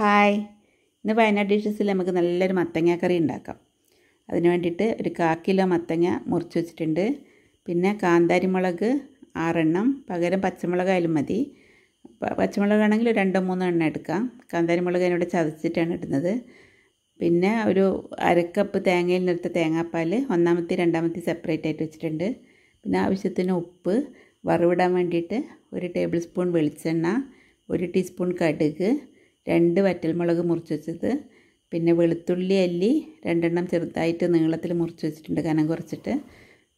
hi ഇന്ന് വയനാട് ഡിഷസിൽ നമുക്ക് നല്ലൊരു മത്തങ്ങ കറി ഉണ്ടാക്കാം അതിന് വേണ്ടിയിട്ട് ഒരു കാ കിലോ മത്തങ്ങ മുറിച്ച് വെച്ചിട്ടുണ്ട് പിന്നെ കാന്താരിമുളക് ആറെണ്ണം പകരം പച്ചമുളകായാലും മതി പച്ചമുളകാണെങ്കിൽ രണ്ടോ മൂന്നോ എണ്ണം എടുക്കാം കാന്താരിമുളക് അതിനോട് ചതച്ചിട്ടാണ് ഇടുന്നത് പിന്നെ ഒരു അരക്കപ്പ് തേങ്ങയിൽ നിർത്ത തേങ്ങാപ്പാൽ ഒന്നാമത്തെ രണ്ടാമത്തെ സെപ്പറേറ്റ് ആയിട്ട് വെച്ചിട്ടുണ്ട് പിന്നെ ആവശ്യത്തിന് ഉപ്പ് വറവിടാൻ വേണ്ടിയിട്ട് ഒരു ടേബിൾ സ്പൂൺ വെളിച്ചെണ്ണ ഒരു ടീസ്പൂൺ കടുക് രണ്ട് വറ്റൽമുളക് മുറിച്ച് വെച്ചത് പിന്നെ വെളുത്തുള്ളി അല്ലി രണ്ടെണ്ണം ചെറുതായിട്ട് നീളത്തിൽ മുറിച്ച് വെച്ചിട്ടുണ്ട് കനം കുറച്ചിട്ട്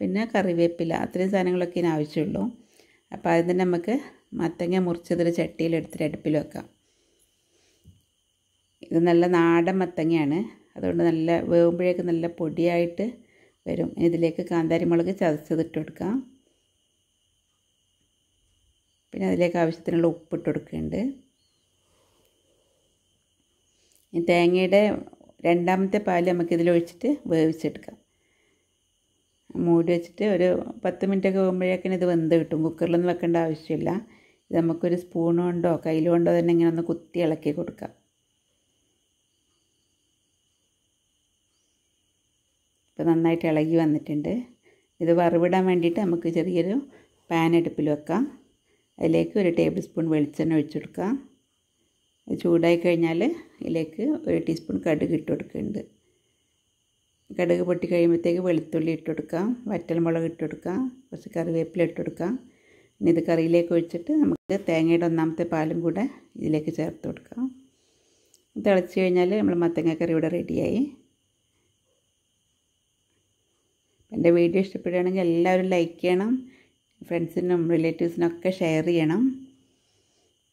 പിന്നെ കറിവേപ്പില അത്രയും സാധനങ്ങളൊക്കെ ഇതിന് ആവശ്യമുള്ളൂ അപ്പോൾ അതിന് നമുക്ക് മത്തങ്ങ മുറിച്ചതൊരു ചട്ടിയിലെടുത്തിട്ട് അടുപ്പിൽ വെക്കാം ഇത് നല്ല നാടൻ മത്തങ്ങയാണ് അതുകൊണ്ട് നല്ല വേവുമ്പോഴേക്ക് നല്ല പൊടിയായിട്ട് വരും ഇതിലേക്ക് കാന്താരിമുളക് ചതച്ചതിട്ട് കൊടുക്കാം പിന്നെ അതിലേക്ക് ആവശ്യത്തിനുള്ള ഉപ്പിട്ട് കൊടുക്കുന്നുണ്ട് ഈ തേങ്ങയുടെ രണ്ടാമത്തെ പാൽ ഒഴിച്ചിട്ട് വേവിച്ചെടുക്കാം മൂടി വെച്ചിട്ട് ഒരു പത്ത് മിനിറ്റൊക്കെ ആകുമ്പോഴേക്കിനും ഇത് വെന്ത് കിട്ടും കുക്കറിലൊന്നും വെക്കേണ്ട ആവശ്യമില്ല ഇത് നമുക്കൊരു സ്പൂൺ കൊണ്ടോ കയ്യിൽ കൊണ്ടോ തന്നെ ഇങ്ങനെ ഒന്ന് കുത്തി ഇളക്കി കൊടുക്കാം ഇപ്പോൾ നന്നായിട്ട് ഇളകി വന്നിട്ടുണ്ട് ഇത് വറുവിടാൻ വേണ്ടിയിട്ട് നമുക്ക് ചെറിയൊരു പാൻ അടുപ്പിൽ വെക്കാം അതിലേക്ക് ഒരു ടേബിൾ സ്പൂൺ വെളിച്ചെണ്ണ ഒഴിച്ചെടുക്കാം ചൂടായി കഴിഞ്ഞാൽ ഇതിലേക്ക് ഒരു ടീസ്പൂൺ കടുക് ഇട്ട് കൊടുക്കുന്നുണ്ട് കടുക് പൊട്ടി കഴിയുമ്പോഴത്തേക്ക് വെളുത്തുള്ളി ഇട്ട് കൊടുക്കാം വറ്റൽമുളക് ഇട്ട് കൊടുക്കാം കുറച്ച് കറിവേപ്പില ഇട്ട് കൊടുക്കാം ഇനി ഇത് കറിയിലേക്ക് ഒഴിച്ചിട്ട് നമുക്ക് തേങ്ങയുടെ ഒന്നാമത്തെ പാലും കൂടെ ഇതിലേക്ക് ചേർത്ത് കൊടുക്കാം തിളച്ച് കഴിഞ്ഞാൽ നമ്മൾ മത്തങ്ങക്കറി ഇവിടെ റെഡിയായി എൻ്റെ വീഡിയോ ഇഷ്ടപ്പെടുകയാണെങ്കിൽ എല്ലാവരും ലൈക്ക് ചെയ്യണം ഫ്രണ്ട്സിനും റിലേറ്റീവ്സിനൊക്കെ ഷെയർ ചെയ്യണം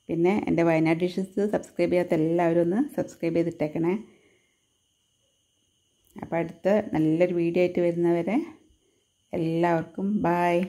പിന്നെ എൻ്റെ വയനാട് ഡിഷസ് സബ്സ്ക്രൈബ് ചെയ്യാത്ത എല്ലാവരും ഒന്ന് സബ്സ്ക്രൈബ് ചെയ്തിട്ടേക്കണേ അപ്പോൾ അടുത്ത നല്ലൊരു വീഡിയോ ആയിട്ട് വരുന്നവരെ എല്ലാവർക്കും ബായ്